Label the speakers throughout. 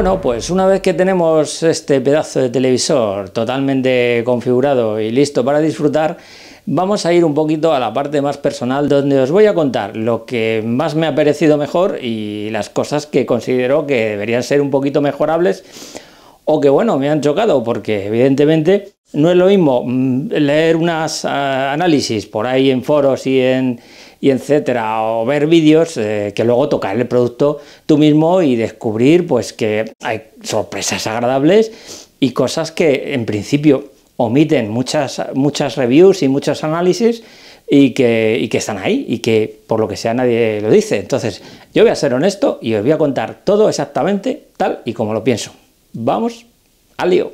Speaker 1: Bueno, pues una vez que tenemos este pedazo de televisor totalmente configurado y listo para disfrutar, vamos a ir un poquito a la parte más personal donde os voy a contar lo que más me ha parecido mejor y las cosas que considero que deberían ser un poquito mejorables o que bueno, me han chocado porque evidentemente no es lo mismo mm, leer unas ah, análisis por ahí en foros y en y etcétera, o ver vídeos eh, que luego tocar el producto tú mismo y descubrir pues que hay sorpresas agradables y cosas que en principio omiten muchas, muchas reviews y muchos análisis y que, y que están ahí y que por lo que sea nadie lo dice. Entonces yo voy a ser honesto y os voy a contar todo exactamente tal y como lo pienso. Vamos al lío.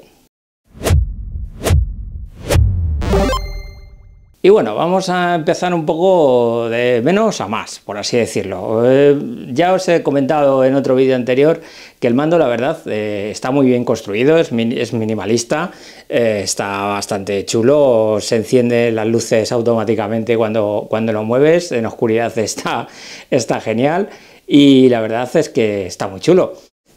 Speaker 1: Y bueno, vamos a empezar un poco de menos a más, por así decirlo. Eh, ya os he comentado en otro vídeo anterior que el mando, la verdad, eh, está muy bien construido, es, minimalista, eh, está bastante chulo, se encienden las luces automáticamente cuando, lo mueves, en oscuridad está genial y la verdad es que está muy chulo.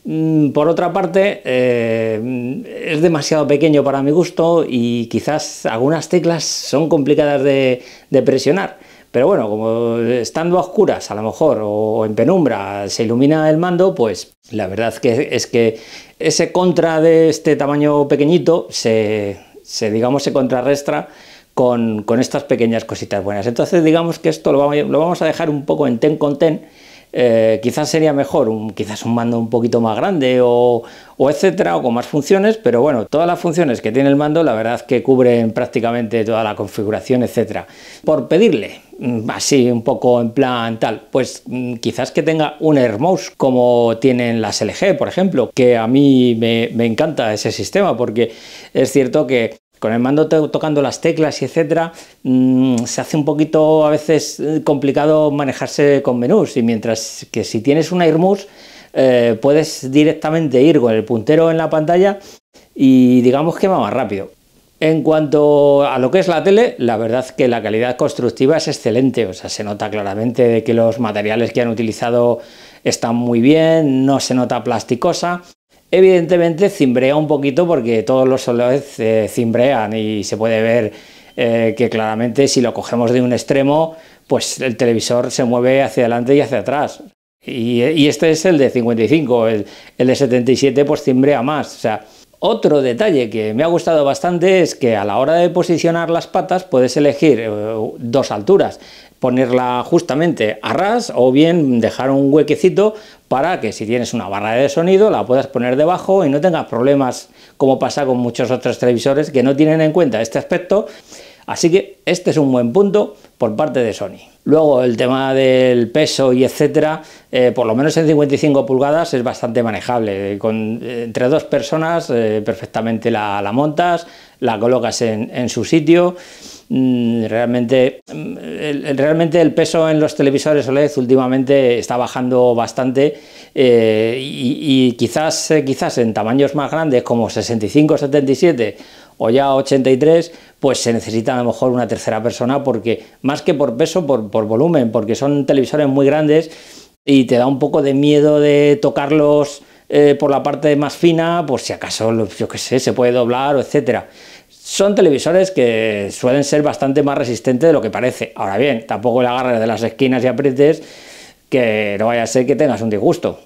Speaker 1: Mm, por otra parte, eh, es demasiado pequeño para mi gusto y quizás algunas teclas son complicadas de, presionar. Pero bueno, como estando a oscuras a lo mejor o en penumbra se ilumina el mando, pues la verdad que es que ese contra de este tamaño pequeñito se, digamos, se contrarrestra con, estas pequeñas cositas buenas. Entonces digamos que esto lo lo vamos a dejar un poco en ten con ten eh, quizás sería mejor un, quizás un mando un poquito más grande o, etcétera, o con más funciones, pero bueno, todas las funciones que tiene el mando la verdad es que cubren prácticamente toda la configuración, etcétera. Por pedirle, mm, así un poco en plan tal, pues mm, quizás que tenga un mouse como tienen las LG, por ejemplo, que a mí me encanta ese sistema porque es cierto que con el mando tocando las teclas y etcétera, mm, se hace un poquito a veces eh, complicado manejarse con menús. Y mientras que si tienes una IRMUS, eh, puedes directamente ir con el puntero en la pantalla y digamos que va más rápido. En cuanto a lo que es la tele, la verdad que la calidad constructiva es excelente, o sea, se nota claramente que los materiales que han utilizado están muy bien, no se nota plasticosa Evidentemente cimbrea un poquito porque todos los soles eh, cimbrean y se puede ver eh, que claramente si lo cogemos de un extremo, pues el televisor se mueve hacia adelante y hacia atrás. Y, este es el de 55, el, el de 77 pues cimbrea más. O sea, otro detalle que me ha gustado bastante es que a la hora de posicionar las patas puedes elegir eh, dos alturas, ponerla justamente a ras o bien dejar un huequecito para que si tienes una barra de sonido la puedas poner debajo y no tengas problemas como pasa con muchos otros televisores que no tienen en cuenta este aspecto Así que este es un buen punto por parte de Sony. Luego el tema del peso y etcétera, eh, por lo menos en 55 pulgadas es bastante manejable. Con, eh, entre dos personas eh, perfectamente la, montas, la colocas en, su sitio. Mm, realmente, mm, el, realmente el peso en los televisores OLED últimamente está bajando bastante y, quizás, quizás en tamaños más grandes como 65, 77 o ya 83, pues se necesita a lo mejor una tercera persona porque más que por peso, por, por volumen, porque son televisores muy grandes y te da un poco de miedo de tocarlos eh, por la parte más fina, por si acaso, yo qué sé, se puede doblar o etcétera. Son televisores que suelen ser bastante más resistentes de lo que parece. Ahora bien, tampoco le agarras de las esquinas y aprietes que no vaya a ser que tengas un disgusto.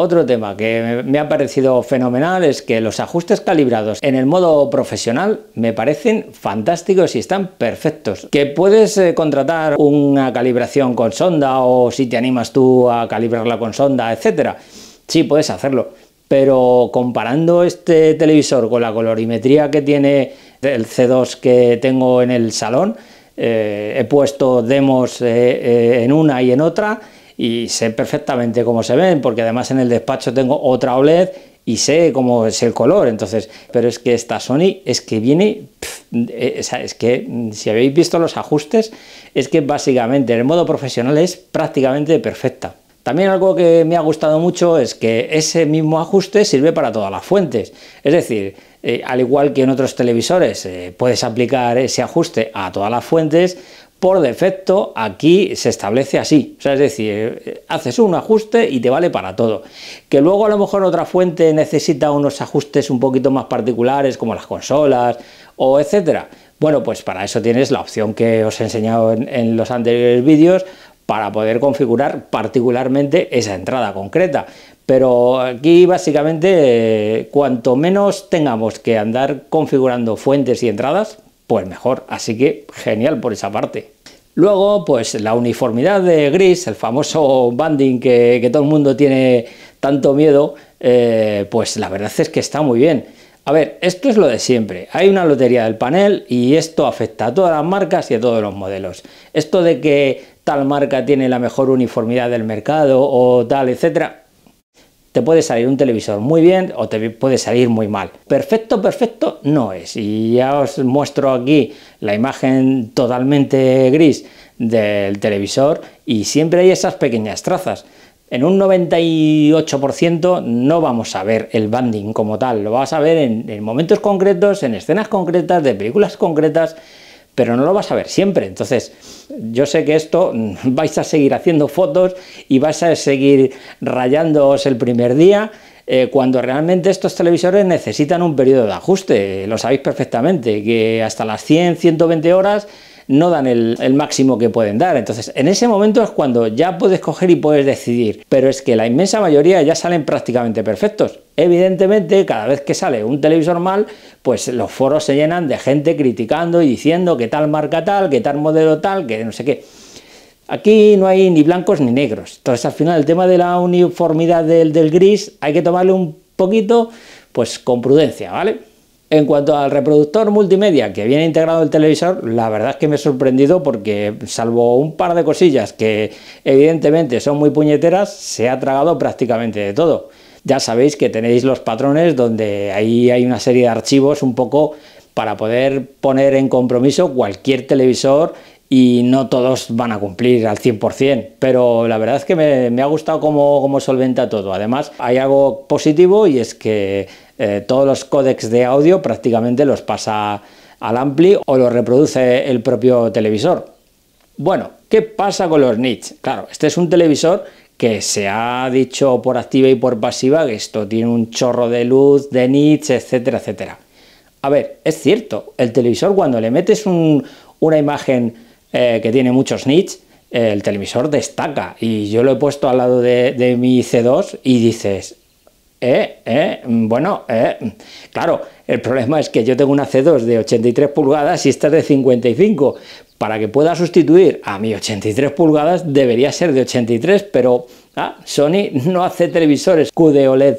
Speaker 1: Otro tema que me ha parecido fenomenal es que los ajustes calibrados en el modo profesional me parecen fantásticos y están perfectos. Que puedes eh, contratar una calibración con sonda o si te animas tú a calibrarla con sonda, etcétera. Sí, puedes hacerlo. Pero comparando este televisor con la colorimetría que tiene el C2 que tengo en el salón, eh, he puesto demos eh, en una y en otra y sé perfectamente cómo se ven, porque además en el despacho tengo otra OLED y sé cómo es el color, entonces, pero es que esta Sony es que viene, eh, es, que mm, si habéis visto los ajustes, es que básicamente en el modo profesional es prácticamente perfecta. También algo que me ha gustado mucho es que ese mismo ajuste sirve para todas las fuentes, es decir, eh, al igual que en otros televisores eh, puedes aplicar ese ajuste a todas las fuentes, por defecto aquí se establece así. O sea, es decir, eh, haces un ajuste y te vale para todo. Que luego a lo mejor otra fuente necesita unos ajustes un poquito más particulares, como las consolas o etcétera. Bueno, pues para eso tienes la opción que os he enseñado en, los anteriores vídeos para poder configurar particularmente esa entrada concreta. Pero aquí básicamente, eh, cuanto menos tengamos que andar configurando fuentes y entradas, pues mejor. Así que genial por esa parte. Luego, pues la uniformidad de gris, el famoso banding que, todo el mundo tiene tanto miedo, eh, pues la verdad es que está muy bien. A ver, esto es lo de siempre. Hay una lotería del panel y esto afecta a todas las marcas y a todos los modelos. Esto de que tal marca tiene la mejor uniformidad del mercado o tal, etcétera, puede salir un televisor muy bien o te puede salir muy mal. Perfecto, perfecto no es. Y ya os muestro aquí la imagen totalmente gris del televisor y siempre hay esas pequeñas trazas. En un 98% no vamos a ver el banding como tal, lo vas a ver en, en momentos concretos, en escenas concretas, de películas concretas pero no lo vas a ver siempre. Entonces, yo sé que esto vais a seguir haciendo fotos y vais a seguir rayándoos el primer día. Eh, cuando realmente estos televisores necesitan un periodo de ajuste, lo sabéis perfectamente, que hasta las 100, 120 horas no dan el, máximo que pueden dar. Entonces, en ese momento es cuando ya puedes coger y puedes decidir. Pero es que la inmensa mayoría ya salen prácticamente perfectos. Evidentemente, cada vez que sale un televisor mal, pues los foros se llenan de gente criticando y diciendo que tal marca tal, que tal modelo tal, que no sé qué. Aquí no hay ni blancos ni negros. Entonces, al final, el tema de la uniformidad del, del gris hay que tomarle un poquito, pues con prudencia, ¿vale? En cuanto al reproductor multimedia que viene integrado el televisor, la verdad es que me he sorprendido porque salvo un par de cosillas que evidentemente son muy puñeteras, se ha tragado prácticamente de todo. Ya sabéis que tenéis los patrones donde ahí hay una serie de archivos un poco para poder poner en compromiso cualquier televisor y no todos van a cumplir al 100%, pero la verdad es que me, ha gustado cómo, solventa todo. Además, hay algo positivo y es que eh, todos los códecs de audio prácticamente los pasa al ampli o los reproduce el propio televisor. Bueno, ¿qué pasa con los nits? Claro, este es un televisor que se ha dicho por activa y por pasiva que esto tiene un chorro de luz, de nits, etcétera, etcétera. A ver, es cierto, el televisor cuando le metes una imagen eh, que tiene muchos nits, eh, el televisor destaca. Y yo lo he puesto al lado de, mi C2 y dices, eh, eh, bueno, eh. claro, el problema es que yo tengo una C2 de 83 pulgadas y esta es de 55. Para que pueda sustituir a mi 83 pulgadas debería ser de 83, pero ah, Sony no hace televisores QD OLED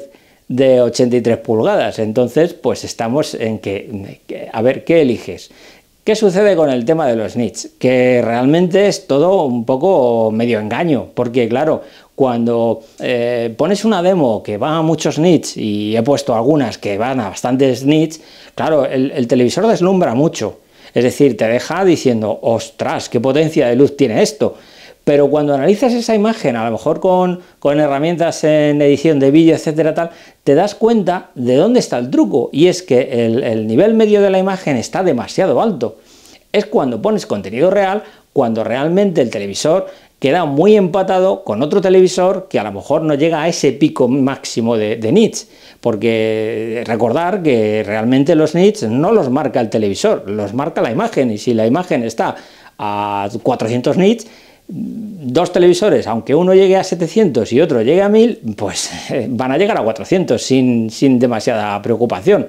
Speaker 1: de 83 pulgadas. Entonces, pues estamos en que, a ver, ¿qué eliges? ¿Qué sucede con el tema de los nits? Que realmente es todo un poco medio engaño, porque claro, cuando eh, pones una demo que va a muchos nits y he puesto algunas que van a bastantes nits, claro, el televisor deslumbra mucho. Es decir, te deja diciendo, ostras, qué potencia de luz tiene esto. Pero cuando analizas esa imagen, a lo mejor con, herramientas en edición de vídeo, etcétera, tal, te das cuenta de dónde está el truco. Y es que el, nivel medio de la imagen está demasiado alto. Es cuando pones contenido real, cuando realmente el televisor queda muy empatado con otro televisor que a lo mejor no llega a ese pico máximo de, de nits, porque recordar que realmente los nits no los marca el televisor, los marca la imagen y si la imagen está a 400 nits, dos televisores, aunque uno llegue a 700 y otro llegue a 1000, pues eh, van a llegar a 400 sin, demasiada preocupación.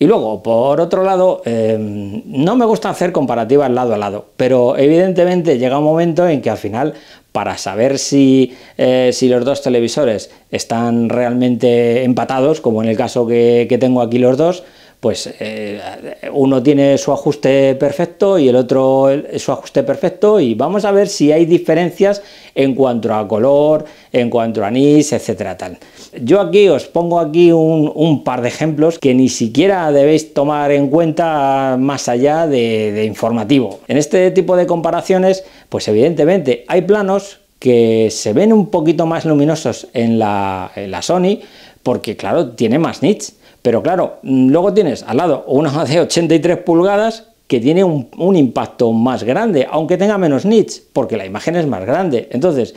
Speaker 1: Y luego, por otro lado, em, no me gusta hacer comparativas lado a lado, pero evidentemente llega un momento en que al final, para saber si, eh, los dos televisores están realmente empatados, como en el caso que tengo aquí los dos, pues eh, uno tiene su ajuste perfecto y el otro eh, su ajuste perfecto y vamos a ver si hay diferencias en cuanto a color, en cuanto a anís, etcétera tal. Yo aquí os pongo aquí un, par de ejemplos que ni siquiera debéis tomar en cuenta más allá de, informativo. En este tipo de comparaciones, pues evidentemente hay planos que se ven un poquito más luminosos en la, en la Sony porque claro, tiene más nits pero claro, mm, luego tienes al lado una de 83 pulgadas que tiene un, impacto más grande, aunque tenga menos nits, porque la imagen es más grande. Entonces,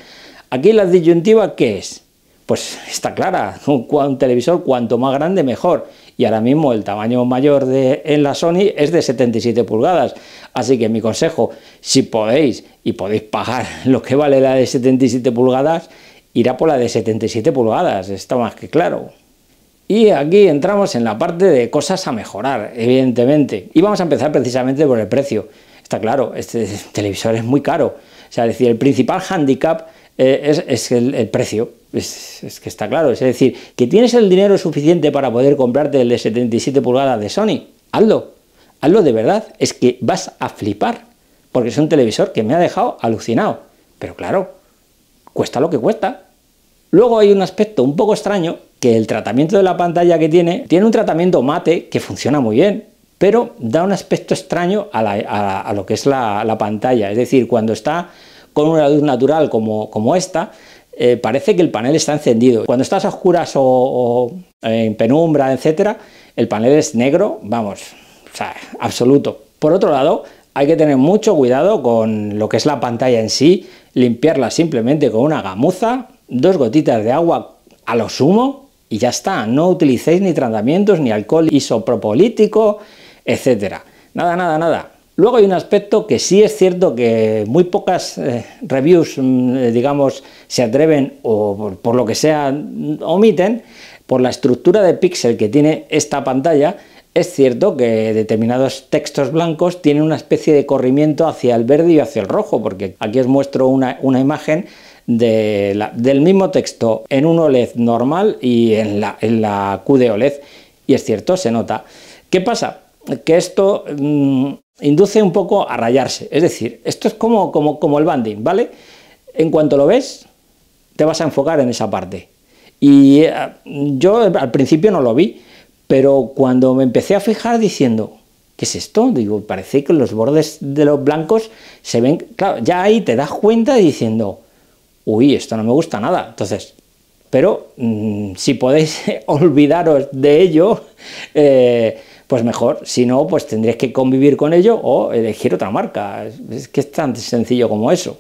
Speaker 1: aquí la disyuntiva, ¿qué es? Pues está clara, un, televisor cuanto más grande mejor. Y ahora mismo el tamaño mayor en la Sony es de 77 pulgadas. Así que mi consejo, si podéis y podéis pagar lo que vale la de 77 pulgadas, irá por la de 77 pulgadas, está más que claro. Y aquí entramos en la parte de cosas a mejorar, evidentemente. Y vamos a empezar precisamente por el precio. Está claro, este televisor es muy caro. O sea, decir, el principal hándicap eh, es, el, precio. Es, es, que está claro. Es decir, que tienes el dinero suficiente para poder comprarte el de 77 pulgadas de Sony. Hazlo. Hazlo de verdad. Es que vas a flipar. Porque es un televisor que me ha dejado alucinado. Pero claro, cuesta lo que cuesta. Luego hay un aspecto un poco extraño, que el tratamiento de la pantalla que tiene, tiene un tratamiento mate que funciona muy bien, pero da un aspecto extraño a, lo que es la, pantalla. Es decir, cuando está con una luz natural como, esta, eh, parece que el panel está encendido. Cuando estás a oscuras o, eh, en penumbra, etc., el panel es negro, vamos, o sea, absoluto. Por otro lado, hay que tener mucho cuidado con lo que es la pantalla en sí, limpiarla simplemente con una gamuza, dos gotitas de agua a lo sumo y ya está. No utilicéis ni tratamientos, ni alcohol isopropolítico, etcétera. Nada, nada, nada. Luego hay un aspecto que sí es cierto que muy pocas eh, reviews, mm, eh, digamos, se atreven o por, lo que sea omiten, por la estructura de píxel que tiene esta pantalla, es cierto que determinados textos blancos tienen una especie de corrimiento hacia el verde y hacia el rojo, porque aquí os muestro una, una imagen del mismo texto en un OLED normal y en la, en la QD e OLED. Y es cierto, se nota. ¿Qué pasa? Que esto mm, induce un poco a rayarse. Es decir, esto es como, como, como el banding, ¿vale? En cuanto lo ves, te vas a enfocar en esa parte. Y eh, yo al principio no lo vi, pero cuando me empecé a fijar diciendo, ¿qué es esto? Digo, parece que los bordes de los blancos se ven, claro, ya ahí te das cuenta diciendo, uy, esto no me gusta nada. Entonces, pero mm, si podéis olvidaros de ello, eh, pues mejor. Si no, pues tendréis que convivir con ello o elegir otra marca. Es que es tan sencillo como eso.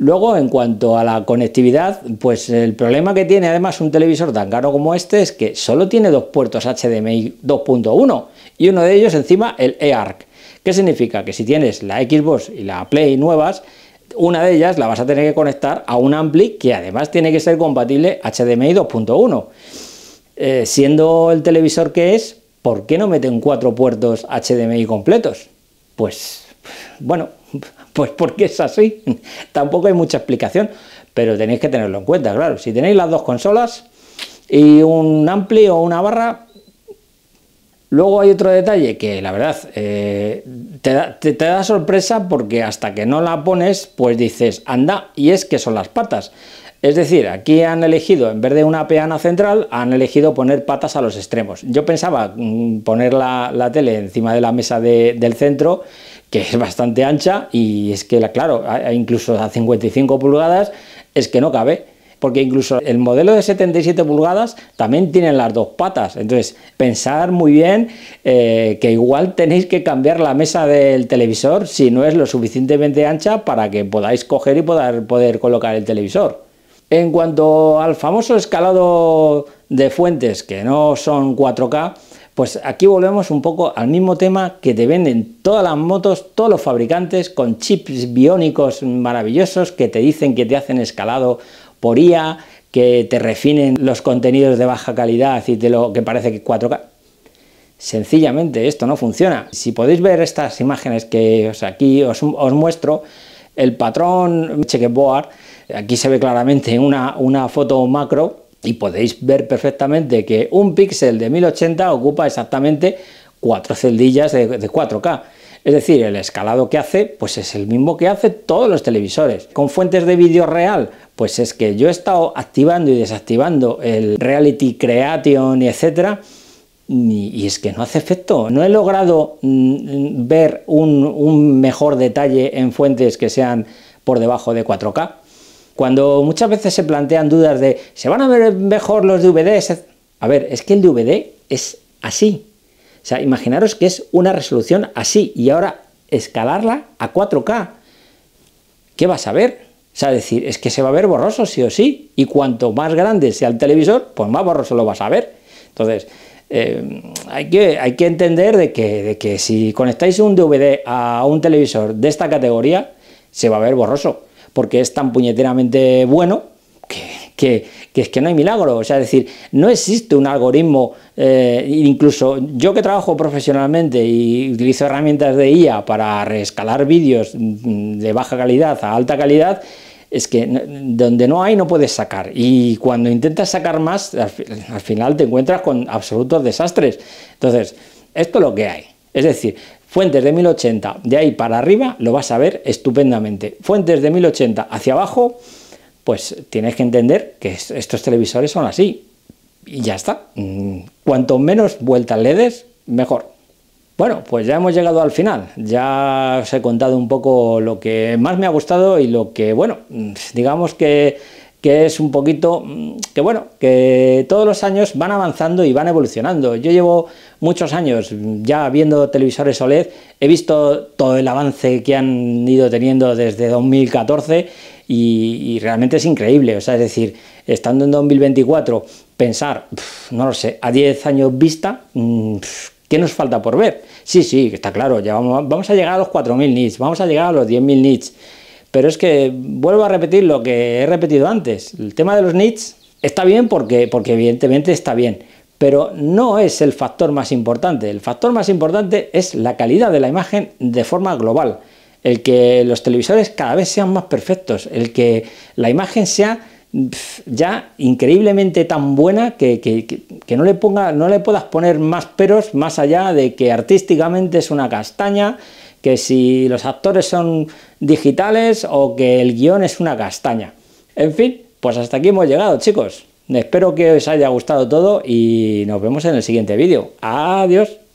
Speaker 1: Luego, en cuanto a la conectividad, pues el problema que tiene además un televisor tan caro como este es que solo tiene dos puertos HDMI 2.1 y uno de ellos encima el eARC. ¿Qué significa? Que si tienes la Xbox y la Play nuevas, una de ellas la vas a tener que conectar a un ampli que además tiene que ser compatible HDMI 2.1. Eh, siendo el televisor que es, ¿por qué no meten cuatro puertos HDMI completos? Pues, bueno, pues porque es así. Tampoco hay mucha explicación, pero tenéis que tenerlo en cuenta, claro. Si tenéis las dos consolas y un ampli o una barra, Luego hay otro detalle que la verdad eh, te, da, sorpresa porque hasta que no la pones pues dices anda y es que son las patas. Es decir, aquí han elegido, en vez de una peana central, han elegido poner patas a los extremos. Yo pensaba mm, poner la, tele encima de la mesa del centro, que es bastante ancha, y es que, claro, incluso a 55 pulgadas es que no cabe porque incluso el modelo de 77 pulgadas también tiene las dos patas. Entonces, pensar muy bien eh, que igual tenéis que cambiar la mesa del televisor si no es lo suficientemente ancha para que podáis coger y poder, poder colocar el televisor. En cuanto al famoso escalado de fuentes, que no son 4K, pues aquí volvemos un poco al mismo tema que te venden todas las motos, todos los fabricantes con chips biónicos maravillosos que te dicen que te hacen escalado por IA, que te refinen los contenidos de baja calidad y de lo que parece que 4K. Sencillamente esto no funciona. Si podéis ver estas imágenes que os aquí os, muestro, el patrón checkboard, aquí se ve claramente una, una foto macro y podéis ver perfectamente que un píxel de 1080 ocupa exactamente cuatro celdillas de, de 4K. Es decir, el escalado que hace, pues es el mismo que hace todos los televisores. Con fuentes de vídeo real, pues es que yo he estado activando y desactivando el reality creation y etcétera, y, es que no hace efecto. No he logrado mm, ver un, un mejor detalle en fuentes que sean por debajo de 4K. Cuando muchas veces se plantean dudas de, ¿se van a ver mejor los DVDs? A ver, es que el DVD es así. O sea, imaginaros que es una resolución así y ahora escalarla a 4K. ¿Qué vas a ver? O sea, decir, es que se va a ver borroso sí o sí, y cuanto más grande sea el televisor, pues más borroso lo vas a ver. Entonces, eh, hay, que, hay que entender de que, si conectáis un DVD a un televisor de esta categoría, se va a ver borroso, porque es tan puñeteramente bueno que, es que no hay milagro. O sea, decir, no existe un algoritmo, eh, incluso yo que trabajo profesionalmente y utilizo herramientas de IA para reescalar vídeos de baja calidad a alta calidad, es que donde no hay no puedes sacar. Y cuando intentas sacar más, al, final te encuentras con absolutos desastres. Entonces, esto es lo que hay. Es decir, fuentes de 1080 de ahí para arriba lo vas a ver estupendamente. Fuentes de 1080 hacia abajo, pues tienes que entender que estos televisores son así. Y ya está. Mm, cuanto menos vueltas le des, mejor. Bueno, pues ya hemos llegado al final. Ya os he contado un poco lo que más me ha gustado y lo que, bueno, digamos que, es un poquito, mm, que bueno, que todos los años van avanzando y van evolucionando. Yo llevo muchos años ya viendo televisores OLED, he visto todo el avance que han ido teniendo desde 2014 y, realmente es increíble. O sea, es decir, estando en 2024, pensar, no lo sé, a 10 años vista, mm, ¿Qué nos falta por ver? Sí, sí, está claro, ya vamos, vamos a llegar a los 4.000 nits, vamos a llegar a los 10.000 nits, pero es que vuelvo a repetir lo que he repetido antes, el tema de los nits está bien porque, porque evidentemente está bien, pero no es el factor más importante, el factor más importante es la calidad de la imagen de forma global, el que los televisores cada vez sean más perfectos, el que la imagen sea ya increíblemente tan buena que, no, le ponga, no le puedas poner más peros más allá de que artísticamente es una castaña, que si los actores son digitales o que el guión es una castaña. En fin, pues hasta aquí hemos llegado chicos. Espero que os haya gustado todo y nos vemos en el siguiente vídeo. Adiós.